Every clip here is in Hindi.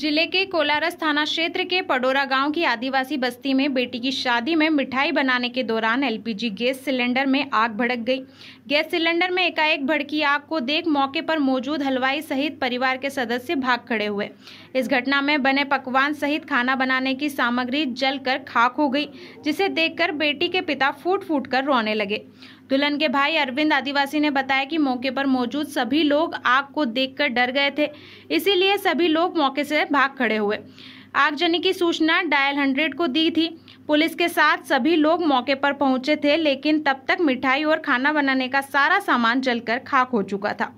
जिले के कोलारस थाना क्षेत्र के पडोरा गांव की आदिवासी बस्ती में बेटी की शादी में मिठाई बनाने के दौरान एलपीजी गैस सिलेंडर में आग भड़क गई गैस सिलेंडर में एकाएक भड़की आग को देख मौके पर मौजूद हलवाई सहित परिवार के सदस्य भाग खड़े हुए इस घटना में बने पकवान सहित खाना बनाने की सामग्री जलकर खाक हो गई जिसे देखकर बेटी के पिता फूट फूट कर रोने लगे दुल्हन के भाई अरविंद आदिवासी ने बताया कि मौके पर मौजूद सभी लोग आग को देखकर डर गए थे इसीलिए सभी लोग मौके से भाग खड़े हुए आगजनी की सूचना डायल हंड्रेड को दी थी पुलिस के साथ सभी लोग मौके पर पहुंचे थे लेकिन तब तक मिठाई और खाना बनाने का सारा सामान जलकर खाक हो चुका था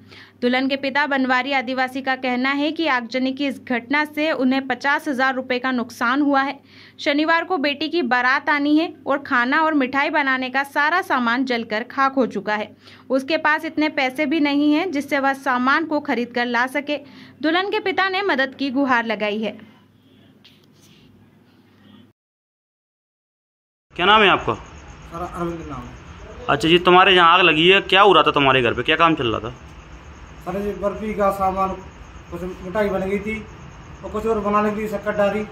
दुल्हन के पिता बनवारी आदिवासी का कहना है कि आगजनी की इस घटना से उन्हें पचास हजार रुपये का नुकसान हुआ है शनिवार को बेटी की बारात आनी है और खाना और मिठाई बनाने का सारा सामान जलकर खाक हो चुका है उसके पास इतने पैसे भी नहीं हैं जिससे वह सामान को खरीद कर ला सके दुल्हन के पिता ने मदद की गुहार लगाई है क्या नाम है आपका अरविंद नाम अच्छा जी तुम्हारे यहाँ आग लगी है क्या हो रहा था तुम्हारे घर पे क्या काम चल रहा था सर जी बर्फी का सामान कुछ मिठाई बन गई थी और कुछ और बनाने की शक्कर डाली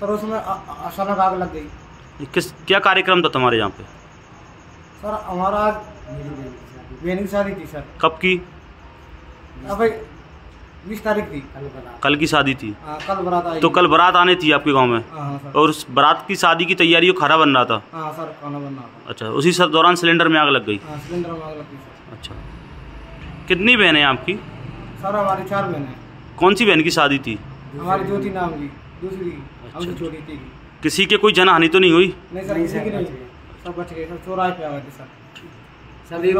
सर उसमें अचानक आग लग गई किस क्या कार्यक्रम था तुम्हारे यहाँ पे सर हमारा आज शादी थी सर कब की अब बीस तारीख थी कल की शादी थी आ, हाँ, कल बरात आई तो कल बरात आने थी आपके गांव में आ, हाँ, हाँ, और उस बरात की शादी की तैयारी को खाना बन रहा था सर खाना बन रहा था अच्छा उसी दौरान सिलेंडर में आग लग गई सिलेंडर में आग लग गई अच्छा कितनी बहन है आपकी सर हमारी चार है कौन सी बहन की शादी थी हमारी ज्योति नाम की दूसरी अच्छा थी किसी के कोई जनहानि तो नहीं हुई नहीं सर किसी सर सर सब बच गए सब पे सर सर